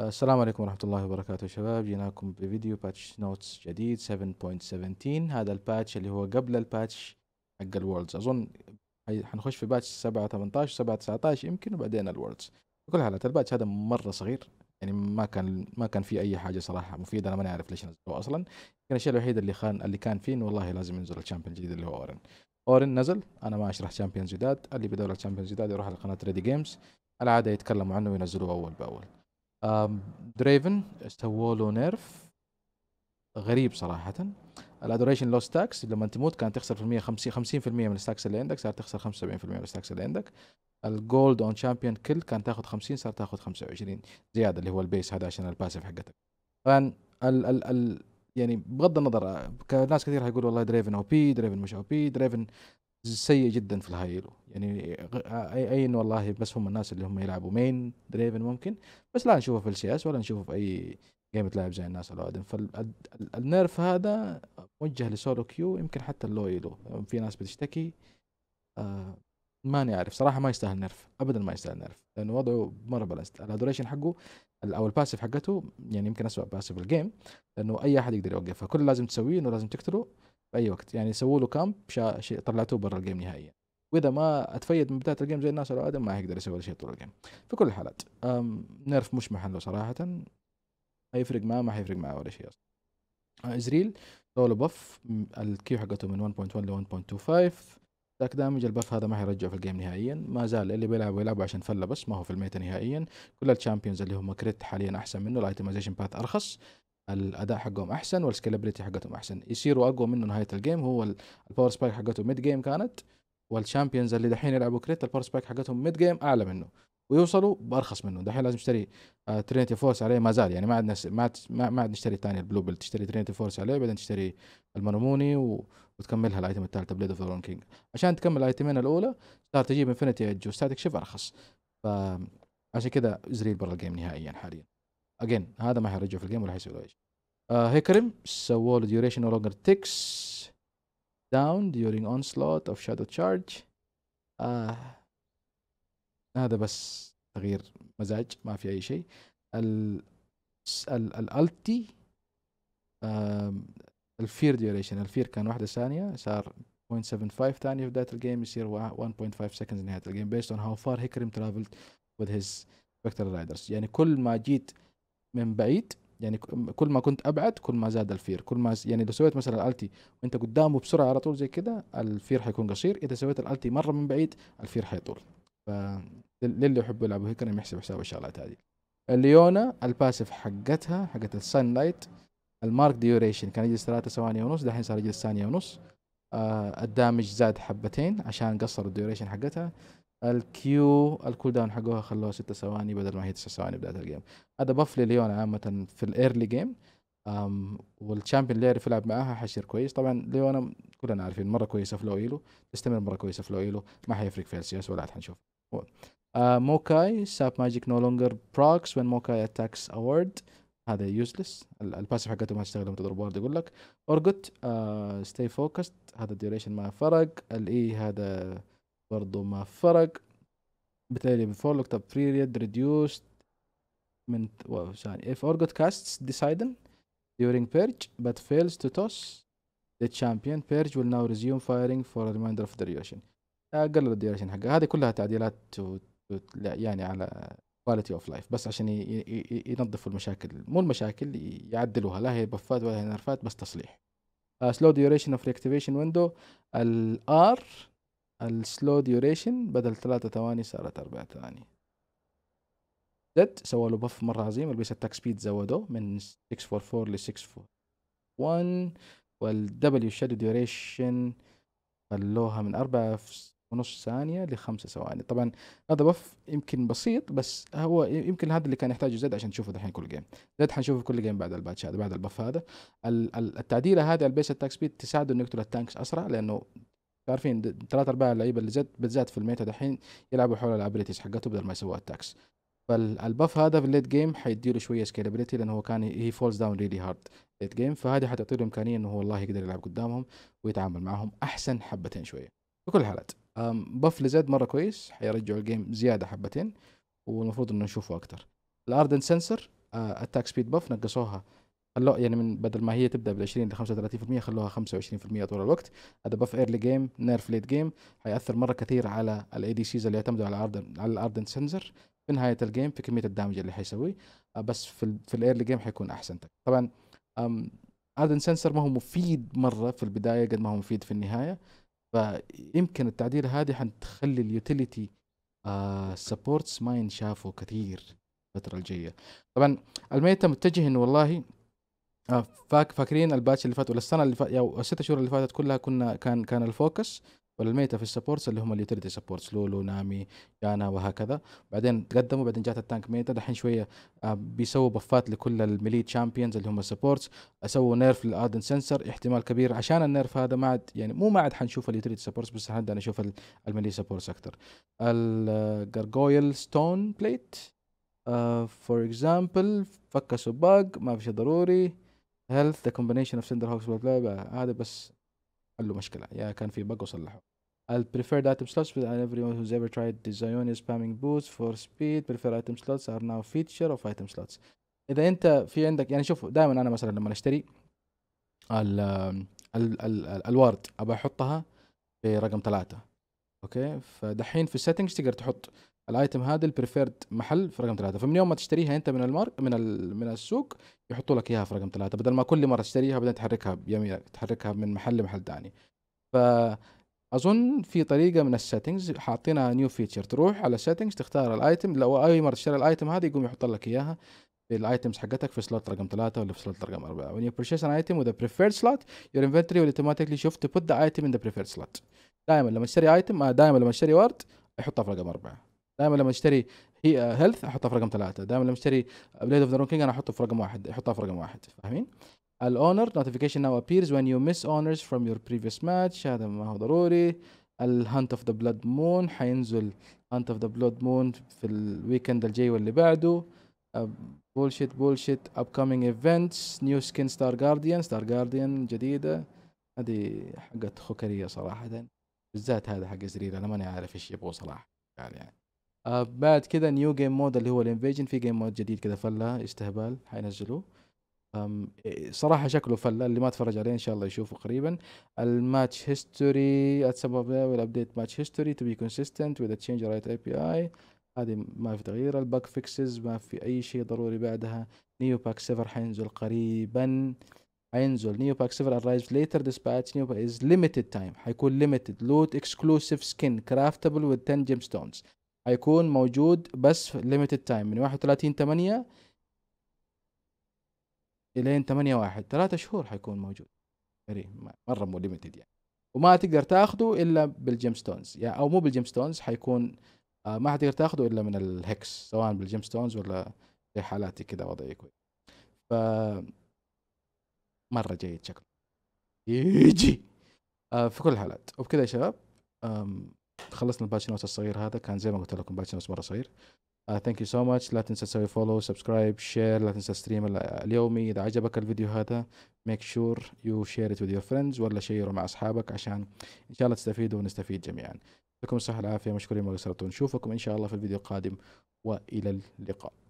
السلام عليكم ورحمة الله وبركاته شباب جيناكم بفيديو باتش نوتس جديد 7.17 هذا الباتش اللي هو قبل الباتش حق الوردز أظن حنخش في باتش 7 18 7 19 يمكن وبعدين الوردز بكل حالات الباتش هذا مرة صغير يعني ما كان ما كان في اي حاجه صراحه مفيده انا ماني عارف ليش نزلوه اصلا كان الشيء الوحيد اللي كان اللي كان فيه انه والله لازم ينزل الشامبيون الجديد اللي هو اورن اورن نزل انا ما اشرح شامبيون جداد اللي بدور الشامبيون جداد يروح على قناه ريدي جيمز العاده يتكلموا عنه وينزلوه اول باول دريفن سووا له نيرف غريب صراحه الادوريشن لو ستاكس لما تموت كانت تخسر في المية 50 50% من الستاكس اللي عندك صارت تخسر 75% من الستاكس اللي عندك الجولد اون شامبيون كل كان تاخذ 50 صار تاخذ 25 زياده اللي هو البيس هذا عشان الباسف حقتك طبعا ال ال ال يعني بغض النظر ناس كثير حيقولوا والله دريفن او بي دريفن مش او بي دريفن سيء جدا في الهايلو يعني اين والله بس هم الناس اللي هم يلعبوا مين دريفن ممكن بس لا نشوفه في اس ولا نشوفه في اي جيم تلعب زي الناس الاوادم فالنيرف هذا موجه لسولو كيو يمكن حتى اللويلو في ناس بتشتكي آه ماني عارف صراحه ما يستاهل نيرف ابدا ما يستاهل نيرف لانه وضعه مره بلست الادوريشن حقه او الباسف حقته يعني يمكن اسوء باسف الجيم لانه اي احد يقدر يوقفها كل اللي لازم تسويه انه لازم تقتله باي وقت يعني سووا له كامب شا... طلعتوه برا الجيم نهائيا واذا ما اتفيد من بدايه الجيم زي الناس ادم ما هيقدر يسوي شيء طول الجيم في كل الحالات أم... نيرف مش محله صراحه هيفرق معاه ما هيفرق معاه ولا شيء اصلا آه، ازريل سولو بف الكيو حقته من 1.1 ل 1.25 ذاك دامج البف هذا ما حيرجعه في الجيم نهائيا ما زال اللي بيلعب يلعب عشان فله بس ما هو في الميتا نهائيا كل الشامبيونز اللي هم كريت حاليا احسن منه الايتمايزيشن باث ارخص الاداء حقهم احسن والسكيلابيلتي حقتهم احسن يصيروا اقوى منه نهايه الجيم هو الباور سبايك حقته ميد جيم كانت والشامبيونز اللي دحين يلعبوا كريت الباور سبايك حقتهم ميد جيم اعلى منه ويوصلوا بارخص منه دحين لازم تشتري ترينيتي ترينتي فورس عليه ما زال يعني ما عاد ما ما عاد نشتري الثاني البلو بيل تشتري ترينتي فورس عليه بعدين تشتري المرموني و... وتكملها الايتم الثالثه بليد اوف ذا كينج عشان تكمل الايتمين الاولى صار تجيب انفنتي ايدج وستاتيك شيف ارخص ف عشان كذا زرير برا الجيم نهائيا حاليا اجين هذا ما حيرجعه في الجيم ولا حيسوي له شيء آه، هيكرم سووا له ديوريشن لونجر تكس داون during onslaught of shadow charge تشارج آه، هذا بس تغيير مزاج ما في اي شيء ال الالتي الفير ديوريشن الفير كان واحده ثانيه صار 0.75 ثانيه في بدايه الجيم يصير 1.5 سكند نهايه الجيم بيست اون هاو فار هيكرم ترافلت وذ هيز فيكتور رايدرز يعني كل ما جيت من بعيد يعني كل ما كنت ابعد كل ما زاد الفير كل ما يعني لو سويت مثلا الالتي وانت قدامه بسرعه على طول زي كده الفير حيكون قصير اذا سويت الالتي مره من بعيد الفير حيطول ف للي يحبوا يلعبوا هيك يحسب حساب الشغلات هذه ليونا الباسف حقتها حقت السن لايت المارك ديوريشن كان يجلس ثلاثة ثواني ونص دحين صار يجلس ثانية ونص آه الدامج زاد حبتين عشان قصروا الديوريشن حقتها الكيو الكول داون حقها خلوها 6 ثواني بدل ما هي 9 ثواني بدايه الجيم هذا بف لليون عامه في الايرلي جيم أم والشامبيون اللي يعرف يلعب معاها حيصير كويس طبعا ليونا كلنا عارفين مره كويسه في لويلو تستمر مره كويسه في لويلو ما حيفرق في السياس ولا حنشوف آه، موكاي ساب ماجيك نو لونجر بروكس وين موكاي اتاكس اورد هذا يوزلس الباسف حقته ما تشتغل لما تضرب وورد يقول لك اورجوت ستي فوكست هذا الديوريشن ما فرق الاي e، هذا برضو ما فرق بالتالي before looked up period ريديوست من ثاني اف orgot casts ديسايدن during purge but fails to toss the champion purge will now resume firing for a remainder of duration اقل الديوريشن حقها هذه كلها تعديلات تو تو يعني على كواليتي اوف لايف بس عشان ينظفوا المشاكل مو المشاكل يعدلوها لا هي بفات ولا هي نرفات بس تصليح سلو ديوريشن اوف ريكتيفيشن ويندو الار السلو ديوريشن بدل ثلاثة ثواني صارت أربع ثواني جد سووا له بف مرة عظيم البيس اتاك سبيد زودوه من 644 ل 641 والدبليو شادو ديوريشن خلوها من أربعة ونص ثانية لخمسة ثواني طبعا هذا بف يمكن بسيط بس هو يمكن هذا اللي كان يحتاجه زد عشان تشوفه دحين كل جيم زد حنشوفه كل جيم بعد الباتش هذا بعد البف هذا التعديلة هذه على البيس اتاك سبيد تساعده انه يقتل التانكس اسرع لانه عارفين ثلاث ارباع اللعيبه اللي جت بالذات في الميتا دحين يلعبوا حول الابيلتيز حقته بدل ما يسووا اتاكس فالباف هذا في الليت جيم حيديله شويه سكيلابيلتي لانه هو كان هي فولز داون ريلي هارد ليت جيم فهذه حتعطي له امكانيه انه هو والله يقدر يلعب قدامهم ويتعامل معاهم احسن حبتين شويه في كل الحالات باف لزد مره كويس حيرجعوا الجيم زياده حبتين والمفروض انه نشوفه اكثر الاردن سنسر اتاك سبيد باف نقصوها خلوها يعني من بدل ما هي تبدا بال 20 ل 35% خلوها 25% طول الوقت هذا بف ايرلي جيم نيرف ليت جيم هياثر مره كثير على الاي دي سيز اللي يعتمدوا على الاردن على الاردن سنسر في نهايه الجيم في كميه الدامج اللي حيسويه آه، بس في الـ في الايرلي جيم حيكون احسن طبعا اردن سنسر ما هو مفيد مره في البدايه قد ما هو مفيد في النهايه فيمكن التعديل هذه حتخلي اليوتيليتي سبورتس ما ينشافوا كثير الفتره الجايه طبعا الميتا متجه انه والله آه، فاك فاكرين الباتش اللي فات ولا السنه اللي فات او الست شهور اللي فاتت كلها كنا كان كان الفوكس ولا الميتا في السبورتس اللي هم اليوتيليتي سبورتس لولو نامي جانا وهكذا بعدين تقدموا بعدين جات التانك ميتا دحين شويه آه، بيسووا بفات لكل الميلي تشامبيونز اللي هم السبورتس سووا نيرف للادن سنسر احتمال كبير عشان النيرف هذا ما عاد يعني مو ما عاد حنشوف اليوتيليتي سبورتس بس حنبدا نشوف الميلي سبورتس اكثر الجرجويل ستون بليت فور اكزامبل فكسوا باج ما في شيء ضروري هيلث ذا كومبينيشن اوف سندر هوكس بلا هذا بس قال له مشكله يا كان في بق وصلحه I'll prefer the item slots with everyone who's ever tried the Zionian spamming boots for speed prefer item slots are now feature of item slots اذا انت في عندك يعني شوف دائما انا مثلا لما اشتري ال ال ال الورد ابى احطها برقم ثلاثة اوكي فدحين في السيتنجز تقدر تحط الايتم هذا البريفيرد محل في رقم ثلاثه فمن يوم ما تشتريها انت من المار من من السوق يحطوا لك اياها في رقم ثلاثه بدل ما كل مره تشتريها بدل تحركها بيمينك تحركها من محل لمحل ثاني ف اظن في طريقه من السيتنجز حاطينها نيو فيتشر تروح على السيتنجز تختار الايتم لو اي مره تشتري الايتم هذا يقوم يحط لك اياها في الايتمز حقتك في سلوت رقم ثلاثة ولا في سلوت رقم أربعة when you purchase an item with a preferred slot your inventory will automatically shift to put the item in the preferred slot دائما لما تشتري ايتم آه، دائما لما تشتري ورد يحطها في رقم أربعة دائما لما اشتري هي هيلث احطها في رقم ثلاثه دائما لما اشتري بليد اوف ذا كينج انا احطه في رقم واحد احطها في رقم واحد فاهمين الاونر نوتيفيكيشن ناو ابيرز وين يو ميس اونرز فروم يور بريفيوس ماتش هذا ما هو ضروري الهانت اوف ذا بلاد مون حينزل هانت اوف ذا بلاد مون في الويكند الجاي واللي بعده بولشيت بولشيت upcoming ايفنتس نيو سكين ستار جارديان ستار جارديان جديدة هذه حقت خكرية صراحة بالذات هذا حق زرير أنا ماني عارف ايش يبغوا صراحة يعني آه بعد كده نيو جيم مود اللي هو الانفيجن في جيم مود جديد كده فله استهبال حينزلوه إيه، صراحه شكله فله اللي ما اتفرج عليه ان شاء الله يشوفه قريبا الماتش هيستوري اتسبب والابديت ماتش هيستوري تو بي كونسيستنت وذ تشينج رايت اي بي اي هذه ما في تغيير الباك فيكسز ما في اي شيء ضروري بعدها نيو باك سيفر حينزل قريبا حينزل نيو باك 7 arrives later باتش نيو باك از limited تايم حيكون ليمتد لوت اكسكلوسيف سكين كرافتبل وذ 10 ستونز هيكون موجود بس في تايم من واحد وثلاثين تمانية الين تمانية واحد ثلاثة شهور حيكون موجود كريم مرة مو ليميتد يعني وما تقدر تاخده الا بالجيم ستونز يعني او مو بالجيم ستونز حيكون آه، ما حتقدر تاخده الا من الهكس سواء بالجيم ستونز ولا في حالاتي كذا وضعي كويس ف مرة جيد شكله يجي آه، في كل الحالات وبكذا يا شباب خلصنا الباتش نوت الصغير هذا كان زي ما قلت لكم باتش نوت مره صغير ثانك يو سو ماتش لا تنسى تسوي فولو سبسكرايب شير لا تنسى ستريم اليومي اذا عجبك الفيديو هذا ميك شور يو شير ات وذ يور فريندز ولا شيره مع اصحابك عشان ان شاء الله تستفيدوا ونستفيد جميعا يعطيكم الصحه والعافيه مشكورين ما قصرتوا نشوفكم ان شاء الله في الفيديو القادم والى اللقاء